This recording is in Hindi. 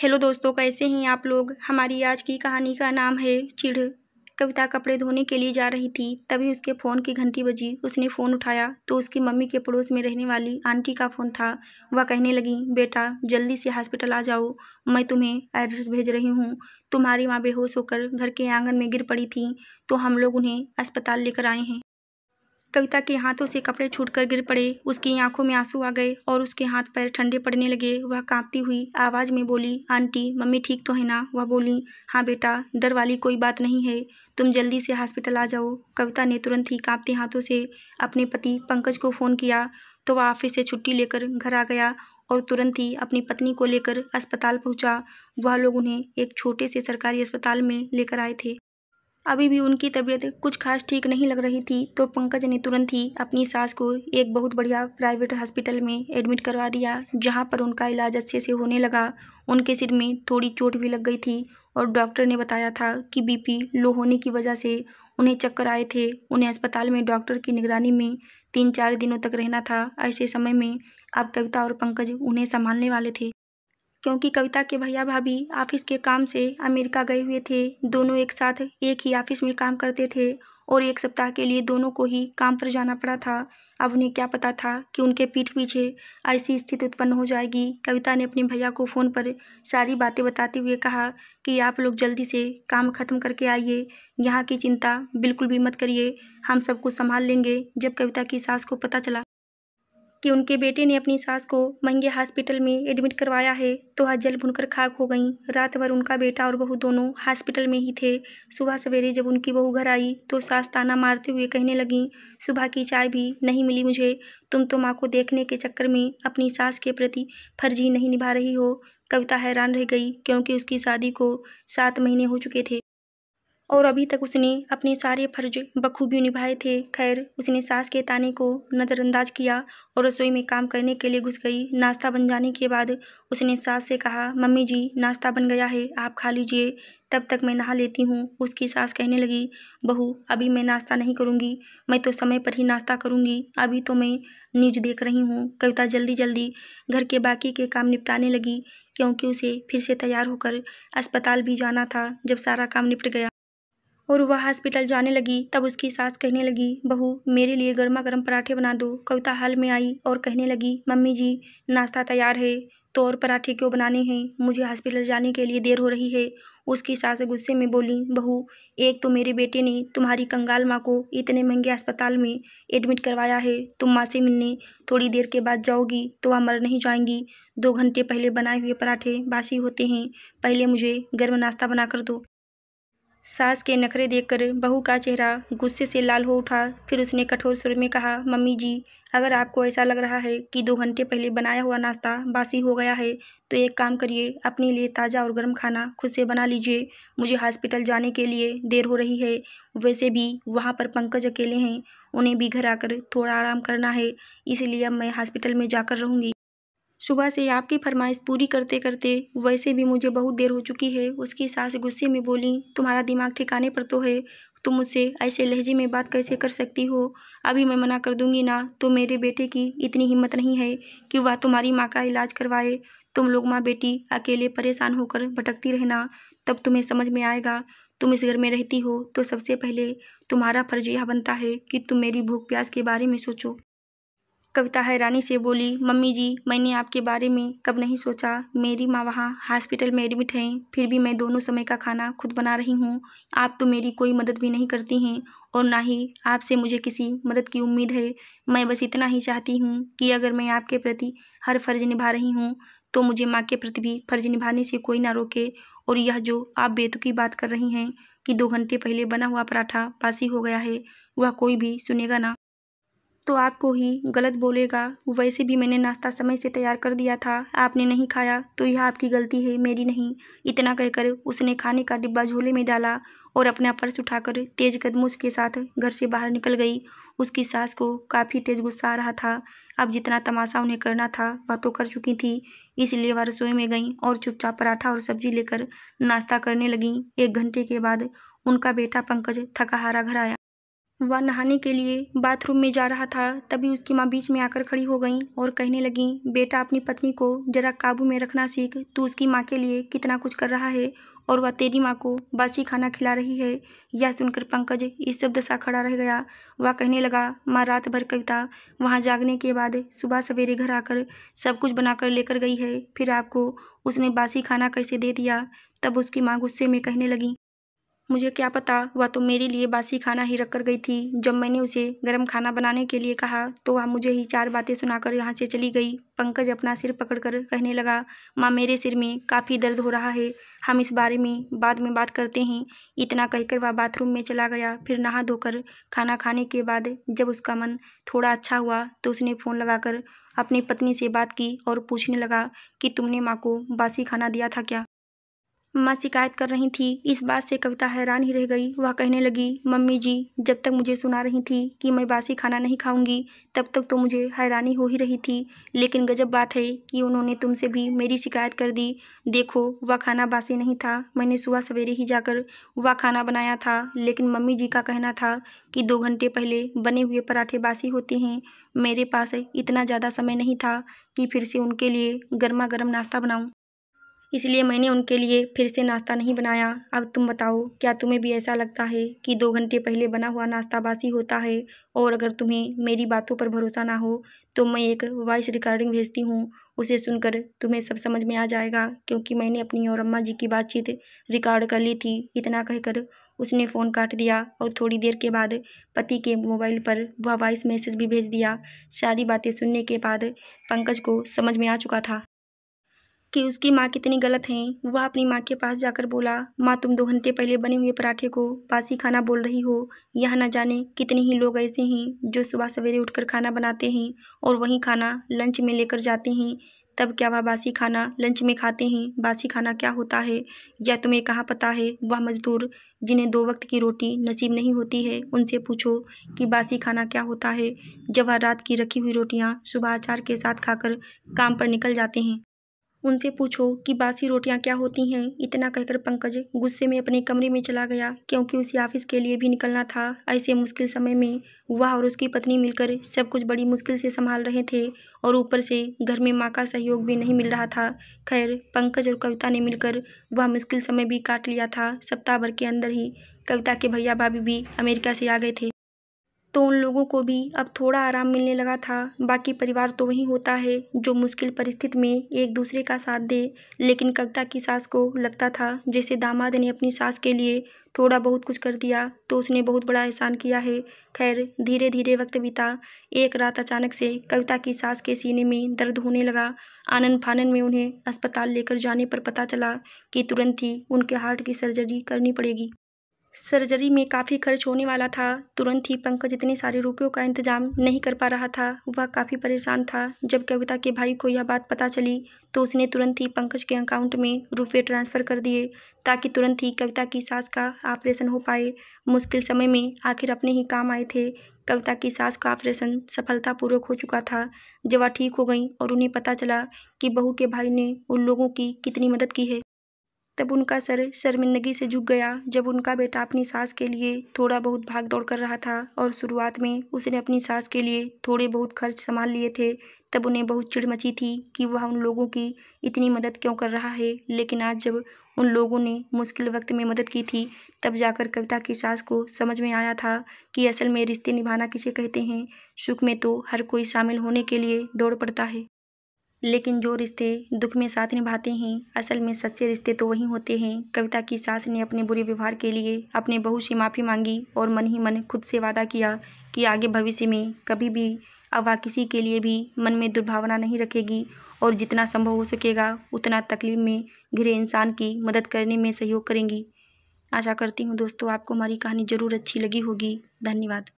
हेलो दोस्तों कैसे हैं आप लोग हमारी आज की कहानी का नाम है चिढ़ कविता कपड़े धोने के लिए जा रही थी तभी उसके फ़ोन की घंटी बजी उसने फ़ोन उठाया तो उसकी मम्मी के पड़ोस में रहने वाली आंटी का फ़ोन था वह कहने लगी बेटा जल्दी से हॉस्पिटल आ जाओ मैं तुम्हें एड्रेस भेज रही हूँ तुम्हारी माँ बेहोश होकर घर के आंगन में गिर पड़ी थी तो हम लोग उन्हें अस्पताल लेकर आए हैं कविता के हाथों से कपड़े छूटकर गिर पड़े उसकी आंखों में आंसू आ गए और उसके हाथ पैर ठंडे पड़ने लगे वह कांपती हुई आवाज़ में बोली आंटी मम्मी ठीक तो है ना वह बोली हाँ बेटा डर वाली कोई बात नहीं है तुम जल्दी से हॉस्पिटल आ जाओ कविता ने तुरंत ही कांपते हाथों से अपने पति पंकज को फ़ोन किया तो वह ऑफिस से छुट्टी लेकर घर आ गया और तुरंत ही अपनी पत्नी को लेकर अस्पताल पहुंचा वह लोग उन्हें एक छोटे से सरकारी अस्पताल में लेकर आए थे अभी भी उनकी तबीयत कुछ खास ठीक नहीं लग रही थी तो पंकज ने तुरंत ही अपनी सास को एक बहुत बढ़िया प्राइवेट हॉस्पिटल में एडमिट करवा दिया जहाँ पर उनका इलाज अच्छे से होने लगा उनके सिर में थोड़ी चोट भी लग गई थी और डॉक्टर ने बताया था कि बीपी लो होने की वजह से उन्हें चक्कर आए थे उन्हें अस्पताल में डॉक्टर की निगरानी में तीन चार दिनों तक रहना था ऐसे समय में अब कविता और पंकज उन्हें संभालने वाले थे क्योंकि कविता के भैया भाभी ऑफिस के काम से अमेरिका गए हुए थे दोनों एक साथ एक ही ऑफिस में काम करते थे और एक सप्ताह के लिए दोनों को ही काम पर जाना पड़ा था अब उन्हें क्या पता था कि उनके पीठ पीछे ऐसी स्थिति उत्पन्न हो जाएगी कविता ने अपने भैया को फ़ोन पर सारी बातें बताते हुए कहा कि आप लोग जल्दी से काम ख़त्म करके आइए यहाँ की चिंता बिल्कुल भी मत करिए हम सब कुछ संभाल लेंगे जब कविता की सास को पता चला कि उनके बेटे ने अपनी सास को महंगे हॉस्पिटल में एडमिट करवाया है तो वह जल भुनकर खाक हो गई रात भर उनका बेटा और बहू दोनों हॉस्पिटल में ही थे सुबह सवेरे जब उनकी बहू घर आई तो सास ताना मारते हुए कहने लगी सुबह की चाय भी नहीं मिली मुझे तुम तो माँ को देखने के चक्कर में अपनी सास के प्रति फर्जी नहीं निभा रही हो कविता हैरान रह गई क्योंकि उसकी शादी को सात महीने हो चुके थे और अभी तक उसने अपने सारे फर्ज बखूबी निभाए थे खैर उसने सास के ताने को नज़रअंदाज किया और रसोई में काम करने के लिए घुस गई नाश्ता बन जाने के बाद उसने सास से कहा मम्मी जी नाश्ता बन गया है आप खा लीजिए तब तक मैं नहा लेती हूँ उसकी सास कहने लगी बहू अभी मैं नाश्ता नहीं करूँगी मैं तो समय पर ही नाश्ता करूँगी अभी तो मैं न्यूज देख रही हूँ कविता जल्दी जल्दी घर के बाकी के काम निपटाने लगी क्योंकि उसे फिर से तैयार होकर अस्पताल भी जाना था जब सारा काम निपट गया और वह हॉस्पिटल जाने लगी तब उसकी सास कहने लगी बहू मेरे लिए गर्मा गर्म पराठे बना दो कविता हाल में आई और कहने लगी मम्मी जी नाश्ता तैयार है तो और पराठे क्यों बनाने हैं मुझे हॉस्पिटल जाने के लिए देर हो रही है उसकी सास गुस्से में बोली बहू एक तो मेरे बेटे ने तुम्हारी कंगाल माँ को इतने महंगे अस्पताल में एडमिट करवाया है तुम माँ से मिलने थोड़ी देर के बाद जाओगी तो वह मर नहीं जाएंगी दो घंटे पहले बनाए हुए पराठे बासी होते हैं पहले मुझे गर्म नाश्ता बना कर दो सास के नखरे देखकर बहू का चेहरा गुस्से से लाल हो उठा फिर उसने कठोर सुर में कहा मम्मी जी अगर आपको ऐसा लग रहा है कि दो घंटे पहले बनाया हुआ नाश्ता बासी हो गया है तो एक काम करिए अपने लिए ताज़ा और गर्म खाना खुद से बना लीजिए मुझे हॉस्पिटल जाने के लिए देर हो रही है वैसे भी वहाँ पर पंकज अकेले हैं उन्हें भी घर आकर थोड़ा आराम करना है इसलिए अब मैं हॉस्पिटल में जाकर रहूँगी सुबह से आपकी फरमाइश पूरी करते करते वैसे भी मुझे बहुत देर हो चुकी है उसकी सास गुस्से में बोली तुम्हारा दिमाग ठिकाने पर तो है तुम मुझसे ऐसे लहजे में बात कैसे कर सकती हो अभी मैं मना कर दूंगी ना तो मेरे बेटे की इतनी हिम्मत नहीं है कि वह तुम्हारी माँ का इलाज करवाए तुम लोग माँ बेटी अकेले परेशान होकर भटकती रहना तब तुम्हें समझ में आएगा तुम इस घर में रहती हो तो सबसे पहले तुम्हारा फर्ज यह बनता है कि तुम मेरी भूख प्यास के बारे में सोचो कविता हैरानी से बोली मम्मी जी मैंने आपके बारे में कब नहीं सोचा मेरी माँ वहाँ हॉस्पिटल में एडमिट हैं फिर भी मैं दोनों समय का खाना खुद बना रही हूँ आप तो मेरी कोई मदद भी नहीं करती हैं और ना ही आपसे मुझे किसी मदद की उम्मीद है मैं बस इतना ही चाहती हूँ कि अगर मैं आपके प्रति हर फर्ज निभा रही हूँ तो मुझे माँ के प्रति भी फर्ज निभाने से कोई ना रोके और यह जो आप बेतुकी बात कर रही हैं कि दो घंटे पहले बना हुआ पराठा बासी हो गया है वह कोई भी सुनेगा ना तो आपको ही गलत बोलेगा वैसे भी मैंने नाश्ता समय से तैयार कर दिया था आपने नहीं खाया तो यह आपकी गलती है मेरी नहीं इतना कहकर उसने खाने का डिब्बा झोले में डाला और अपना पर्स उठाकर तेज कदमों के साथ घर से बाहर निकल गई उसकी सास को काफ़ी तेज गुस्सा आ रहा था अब जितना तमाशा उन्हें करना था वह तो कर चुकी थी इसलिए वह रसोई में गईं और चुपचाप पराठा और सब्जी लेकर नाश्ता करने लगीं एक घंटे के बाद उनका बेटा पंकज थका हारा घर आया वह नहाने के लिए बाथरूम में जा रहा था तभी उसकी माँ बीच में आकर खड़ी हो गई और कहने लगी बेटा अपनी पत्नी को जरा काबू में रखना सीख तू उसकी माँ के लिए कितना कुछ कर रहा है और वह तेरी माँ को बासी खाना खिला रही है यह सुनकर पंकज इस शब्द सा खड़ा रह गया वह कहने लगा माँ रात भर कविता वहाँ जागने के बाद सुबह सवेरे घर आकर सब कुछ बनाकर लेकर गई है फिर आपको उसने बासी खाना कैसे दे दिया तब उसकी माँ गुस्से में कहने लगी मुझे क्या पता वह तो मेरे लिए बासी खाना ही रख कर गई थी जब मैंने उसे गर्म खाना बनाने के लिए कहा तो वह मुझे ही चार बातें सुनाकर यहाँ से चली गई पंकज अपना सिर पकड़कर कहने लगा माँ मेरे सिर में काफ़ी दर्द हो रहा है हम इस बारे में बाद में बात करते हैं इतना कहकर वह बाथरूम में चला गया फिर नहा धोकर खाना खाने के बाद जब उसका मन थोड़ा अच्छा हुआ तो उसने फ़ोन लगाकर अपनी पत्नी से बात की और पूछने लगा कि तुमने माँ को बासी खाना दिया था क्या माँ शिकायत कर रही थी इस बात से कविता हैरान ही रह गई वह कहने लगी मम्मी जी जब तक मुझे सुना रही थी कि मैं बासी खाना नहीं खाऊंगी तब तक तो मुझे हैरानी हो ही रही थी लेकिन गजब बात है कि उन्होंने तुमसे भी मेरी शिकायत कर दी देखो वह खाना बासी नहीं था मैंने सुबह सवेरे ही जाकर वह खाना बनाया था लेकिन मम्मी जी का कहना था कि दो घंटे पहले बने हुए पराठे बासी होते हैं मेरे पास इतना ज़्यादा समय नहीं था कि फिर से उनके लिए गर्मा गर्म नाश्ता बनाऊँ इसलिए मैंने उनके लिए फिर से नाश्ता नहीं बनाया अब तुम बताओ क्या तुम्हें भी ऐसा लगता है कि दो घंटे पहले बना हुआ नाश्ता बासी होता है और अगर तुम्हें मेरी बातों पर भरोसा ना हो तो मैं एक वॉइस रिकॉर्डिंग भेजती हूँ उसे सुनकर तुम्हें सब समझ में आ जाएगा क्योंकि मैंने अपनी और अम्मा जी की बातचीत रिकॉर्ड कर ली थी इतना कहकर उसने फ़ोन काट दिया और थोड़ी देर के बाद पति के मोबाइल पर वह वॉइस मैसेज भी भेज दिया सारी बातें सुनने के बाद पंकज को समझ में आ चुका था कि उसकी माँ कितनी गलत हैं वह अपनी माँ के पास जाकर बोला माँ तुम दो घंटे पहले बने हुए पराठे को बासी खाना बोल रही हो यहाँ न जाने कितने ही लोग ऐसे हैं जो सुबह सवेरे उठकर खाना बनाते हैं और वही खाना लंच में लेकर जाते हैं तब क्या वह बासी खाना लंच में खाते हैं बासी खाना क्या होता है या तुम्हें कहाँ पता है वह मजदूर जिन्हें दो वक्त की रोटी नसीब नहीं होती है उनसे पूछो कि बासी खाना क्या होता है जब वह रात की रखी हुई रोटियाँ सुबह अचार के साथ खाकर काम पर निकल जाते हैं उनसे पूछो कि बासी रोटियां क्या होती हैं इतना कहकर पंकज गुस्से में अपने कमरे में चला गया क्योंकि उसे ऑफिस के लिए भी निकलना था ऐसे मुश्किल समय में वह और उसकी पत्नी मिलकर सब कुछ बड़ी मुश्किल से संभाल रहे थे और ऊपर से घर में माँ का सहयोग भी नहीं मिल रहा था खैर पंकज और कविता ने मिलकर वह मुश्किल समय भी काट लिया था सप्ताह भर के अंदर ही कविता के भैया भाभी भी अमेरिका से आ गए थे तो उन लोगों को भी अब थोड़ा आराम मिलने लगा था बाकी परिवार तो वही होता है जो मुश्किल परिस्थिति में एक दूसरे का साथ दे लेकिन कविता की सास को लगता था जैसे दामाद ने अपनी सास के लिए थोड़ा बहुत कुछ कर दिया तो उसने बहुत बड़ा एहसान किया है खैर धीरे धीरे वक्त बीता एक रात अचानक से कविता की सास के सीने में दर्द होने लगा आनंद फानन में उन्हें अस्पताल लेकर जाने पर पता चला कि तुरंत ही उनके हार्ट की सर्जरी करनी पड़ेगी सर्जरी में काफ़ी खर्च होने वाला था तुरंत ही पंकज इतने सारे रुपयों का इंतजाम नहीं कर पा रहा था वह काफ़ी परेशान था जब कविता के भाई को यह बात पता चली तो उसने तुरंत ही पंकज के अकाउंट में रुपये ट्रांसफ़र कर दिए ताकि तुरंत ही कविता की सास का ऑपरेशन हो पाए मुश्किल समय में आखिर अपने ही काम आए थे कविता की सास का ऑपरेशन सफलतापूर्वक हो चुका था जब वह ठीक हो गई और उन्हें पता चला कि बहू के भाई ने उन लोगों की कितनी मदद की है तब उनका सर शर्मिंदगी से झुक गया जब उनका बेटा अपनी सास के लिए थोड़ा बहुत भाग दौड़ कर रहा था और शुरुआत में उसने अपनी सास के लिए थोड़े बहुत खर्च संभाल लिए थे तब उन्हें बहुत चिड़ मची थी कि वह उन लोगों की इतनी मदद क्यों कर रहा है लेकिन आज जब उन लोगों ने मुश्किल वक्त में मदद की थी तब जाकर कविता की सास को समझ में आया था कि असल में रिश्ते निभाना किसे कहते हैं सुख में तो हर कोई शामिल होने के लिए दौड़ पड़ता है लेकिन जो रिश्ते दुख में साथ निभाते हैं असल में सच्चे रिश्ते तो वही होते हैं कविता की सास ने अपने बुरे व्यवहार के लिए अपने बहू से माफ़ी मांगी और मन ही मन खुद से वादा किया कि आगे भविष्य में कभी भी अब किसी के लिए भी मन में दुर्भावना नहीं रखेगी और जितना संभव हो सकेगा उतना तकलीफ में घिरे इंसान की मदद करने में सहयोग करेंगी आशा करती हूँ दोस्तों आपको हमारी कहानी ज़रूर अच्छी लगी होगी धन्यवाद